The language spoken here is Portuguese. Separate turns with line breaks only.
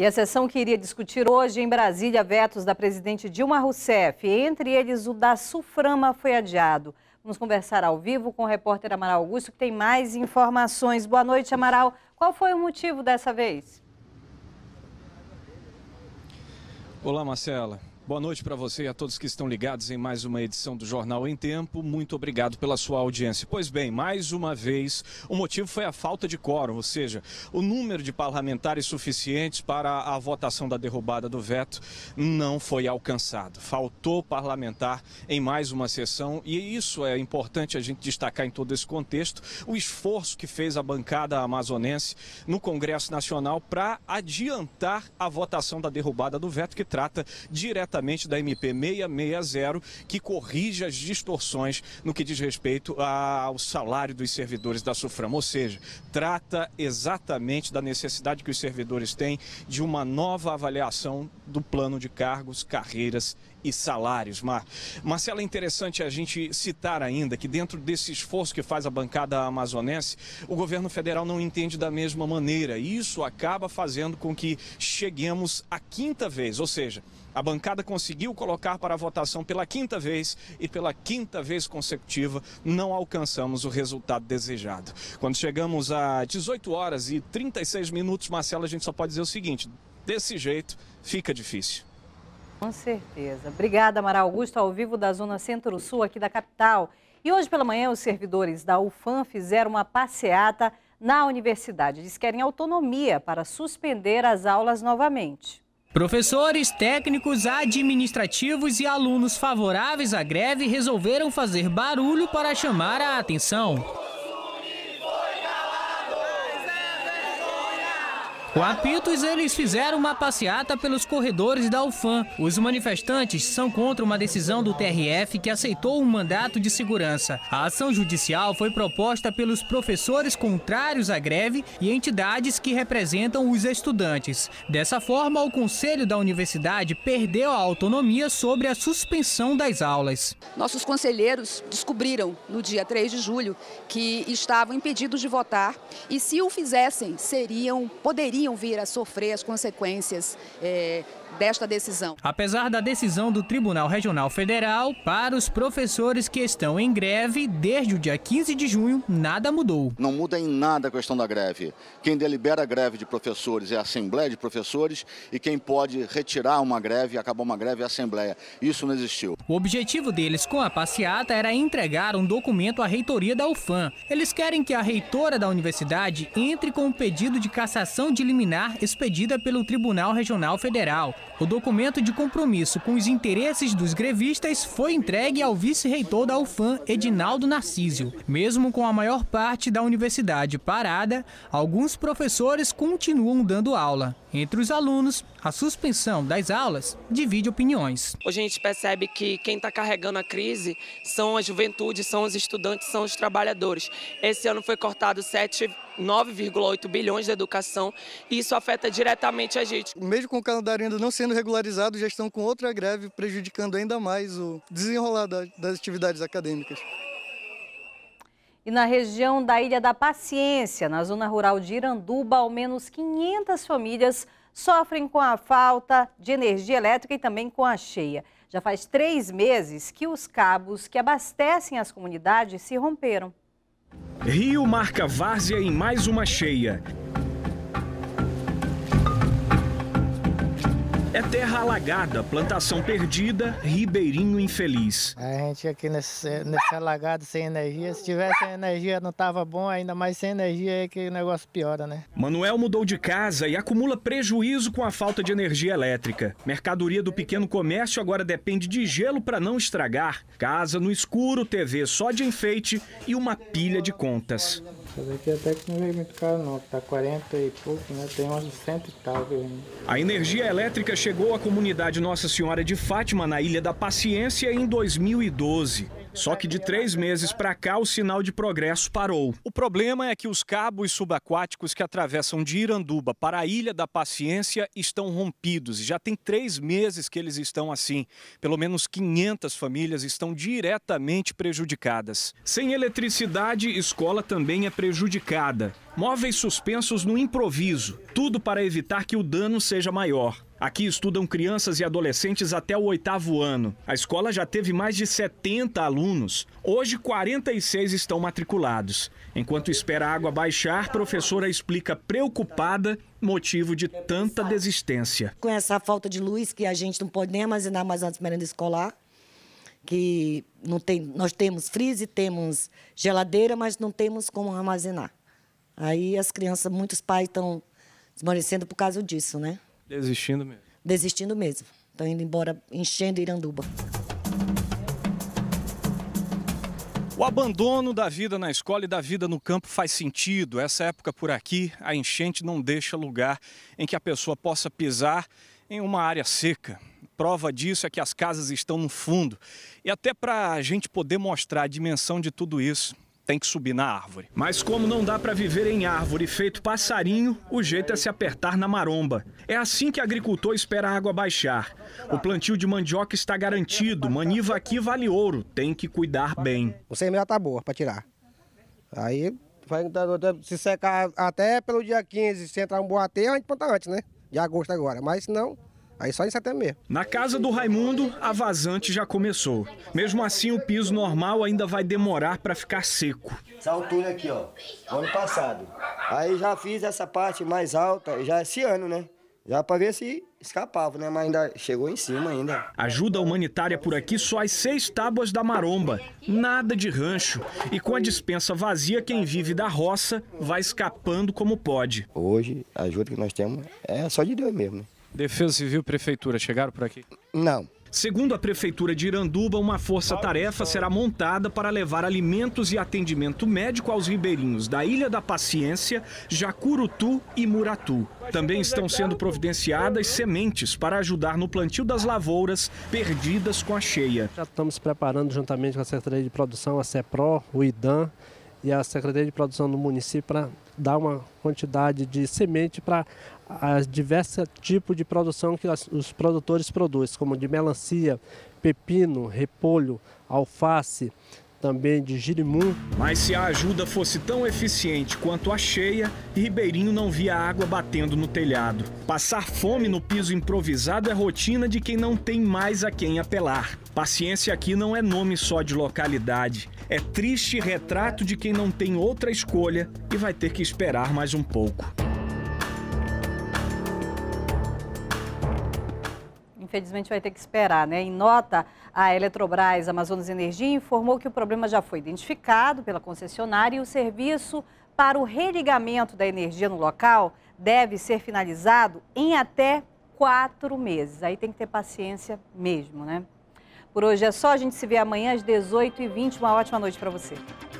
E a sessão que iria discutir hoje em Brasília vetos da presidente Dilma Rousseff, entre eles o da Suframa, foi adiado. Vamos conversar ao vivo com o repórter Amaral Augusto, que tem mais informações. Boa noite, Amaral. Qual foi o motivo dessa vez?
Olá, Marcela. Boa noite para você e a todos que estão ligados em mais uma edição do Jornal em Tempo. Muito obrigado pela sua audiência. Pois bem, mais uma vez, o motivo foi a falta de quórum, ou seja, o número de parlamentares suficientes para a votação da derrubada do veto não foi alcançado. Faltou parlamentar em mais uma sessão e isso é importante a gente destacar em todo esse contexto, o esforço que fez a bancada amazonense no Congresso Nacional para adiantar a votação da derrubada do veto que trata diretamente diretamente da MP 660, que corrige as distorções no que diz respeito ao salário dos servidores da SUFRAM. Ou seja, trata exatamente da necessidade que os servidores têm de uma nova avaliação do plano de cargos, carreiras e salários, Mar. Marcela, é interessante a gente citar ainda que dentro desse esforço que faz a bancada amazonense, o governo federal não entende da mesma maneira. isso acaba fazendo com que cheguemos à quinta vez, ou seja, a bancada conseguiu colocar para votação pela quinta vez e pela quinta vez consecutiva não alcançamos o resultado desejado. Quando chegamos a 18 horas e 36 minutos, Marcela, a gente só pode dizer o seguinte: desse jeito fica difícil.
Com certeza. Obrigada, Amaral Augusto, ao vivo da Zona Centro-Sul, aqui da capital. E hoje pela manhã, os servidores da UFAM fizeram uma passeata na universidade. Eles querem autonomia para suspender as aulas novamente.
Professores, técnicos, administrativos e alunos favoráveis à greve resolveram fazer barulho para chamar a atenção. Com apitos, eles fizeram uma passeata pelos corredores da UFAM. Os manifestantes são contra uma decisão do TRF que aceitou um mandato de segurança. A ação judicial foi proposta pelos professores contrários à greve e entidades que representam os estudantes. Dessa forma, o Conselho da Universidade perdeu a autonomia sobre a suspensão das aulas.
Nossos conselheiros descobriram, no dia 3 de julho, que estavam impedidos de votar e, se o fizessem, seriam poderiam poderiam vir a sofrer as consequências é, desta decisão.
Apesar da decisão do Tribunal Regional Federal, para os professores que estão em greve desde o dia 15 de junho, nada mudou. Não muda em nada
a questão da greve. Quem delibera a greve de professores é a Assembleia de Professores e quem pode retirar uma greve, acabar uma greve é a Assembleia. Isso não existiu.
O objetivo deles com a passeata era entregar um documento à reitoria da UFAM. Eles querem que a reitora da universidade entre com o um pedido de cassação de liminar expedida pelo Tribunal Regional Federal. O documento de compromisso com os interesses dos grevistas foi entregue ao vice-reitor da UFAM, Edinaldo Narcísio. Mesmo com a maior parte da universidade parada, alguns professores continuam dando aula. Entre os alunos, a suspensão das aulas divide opiniões. Hoje a gente percebe que quem está carregando a crise são a juventude, são os estudantes, são os trabalhadores. Esse ano foi cortado 7 9,8 bilhões da educação e isso afeta diretamente a gente. Mesmo com o calendário ainda não sendo regularizado, já estão com outra greve prejudicando ainda mais o desenrolar das atividades acadêmicas.
E na região da Ilha da Paciência, na zona rural de Iranduba, ao menos 500 famílias sofrem com a falta de energia elétrica e também com a cheia. Já faz três meses que os cabos que abastecem as comunidades se romperam.
Rio marca várzea em mais uma cheia. É terra alagada, plantação perdida, ribeirinho infeliz.
A gente aqui nesse, nesse alagado sem energia, se tivesse energia não estava bom, ainda mais sem energia é que o negócio piora, né?
Manuel mudou de casa e acumula prejuízo com a falta de energia elétrica. Mercadoria do pequeno comércio agora depende de gelo para não estragar. Casa no escuro, TV só de enfeite e uma pilha de contas.
Essa daqui até que não veio muito caro não, tá 40 e pouco, né? Tem umas 100 e tal.
A energia elétrica chegou à comunidade Nossa Senhora de Fátima, na Ilha da Paciência, em 2012. Só que de três meses para cá o sinal de progresso parou. O problema é que os cabos subaquáticos que atravessam de Iranduba para a Ilha da Paciência estão rompidos. Já tem três meses que eles estão assim. Pelo menos 500 famílias estão diretamente prejudicadas. Sem eletricidade, escola também é prejudicada. Móveis suspensos no improviso, tudo para evitar que o dano seja maior. Aqui estudam crianças e adolescentes até o oitavo ano. A escola já teve mais de 70 alunos. Hoje, 46 estão matriculados. Enquanto espera a água baixar, professora explica preocupada motivo de tanta desistência.
Com essa falta de luz, que a gente não pode nem armazenar mais antes merenda escolar, que não tem, nós temos freezer, temos geladeira, mas não temos como armazenar. Aí as crianças, muitos pais estão desmorecendo por causa disso, né?
Desistindo mesmo.
Desistindo mesmo. Estão indo embora enchendo Iranduba.
O abandono da vida na escola e da vida no campo faz sentido. Essa época por aqui, a enchente não deixa lugar em que a pessoa possa pisar em uma área seca. Prova disso é que as casas estão no fundo. E até para a gente poder mostrar a dimensão de tudo isso, tem que subir na árvore. Mas como não dá para viver em árvore feito passarinho, o jeito é se apertar na maromba. É assim que o agricultor espera a água baixar. O plantio de mandioca está garantido, maniva aqui vale ouro, tem que
cuidar bem. O semente tá boa para tirar. Aí vai se secar até pelo dia 15, se entrar um boateio, a gente planta antes, né? De agosto agora, mas não Aí só isso até mesmo.
Na casa do Raimundo, a vazante já começou. Mesmo assim, o piso normal ainda vai demorar para ficar seco.
Essa altura aqui, ó, ano passado. Aí já fiz essa parte mais alta, já é esse ano, né? Já para ver se escapava, né? Mas ainda chegou em cima ainda.
Ajuda humanitária por aqui só as seis tábuas da maromba. Nada de rancho. E com a dispensa vazia, quem vive da roça vai escapando como pode.
Hoje, a ajuda que nós temos é só de Deus
mesmo, né? Defesa Civil, Prefeitura, chegaram por aqui? Não. Segundo a Prefeitura de Iranduba, uma força-tarefa será montada para levar alimentos e atendimento médico aos ribeirinhos da Ilha da Paciência, Jacurutu e Muratu. Também estão sendo providenciadas sementes para ajudar no plantio das lavouras perdidas com a cheia.
Já estamos preparando juntamente com a Secretaria de Produção, a CEPRO, o IDAM, e a Secretaria de Produção do município para dar uma quantidade de semente para as diversos tipos de produção que os produtores produzem, como de melancia, pepino, repolho, alface, também de Girimum.
Mas se a ajuda fosse tão eficiente quanto a cheia, Ribeirinho não via água batendo no telhado. Passar fome no piso improvisado é rotina de quem não tem mais a quem apelar. Paciência aqui não é nome só de localidade. É triste retrato de quem não tem outra escolha e vai ter que esperar mais um pouco.
infelizmente vai ter que esperar, né? Em nota, a Eletrobras Amazonas Energia informou que o problema já foi identificado pela concessionária e o serviço para o religamento da energia no local deve ser finalizado em até quatro meses. Aí tem que ter paciência mesmo, né? Por hoje é só, a gente se vê amanhã às 18h20. Uma ótima noite para você.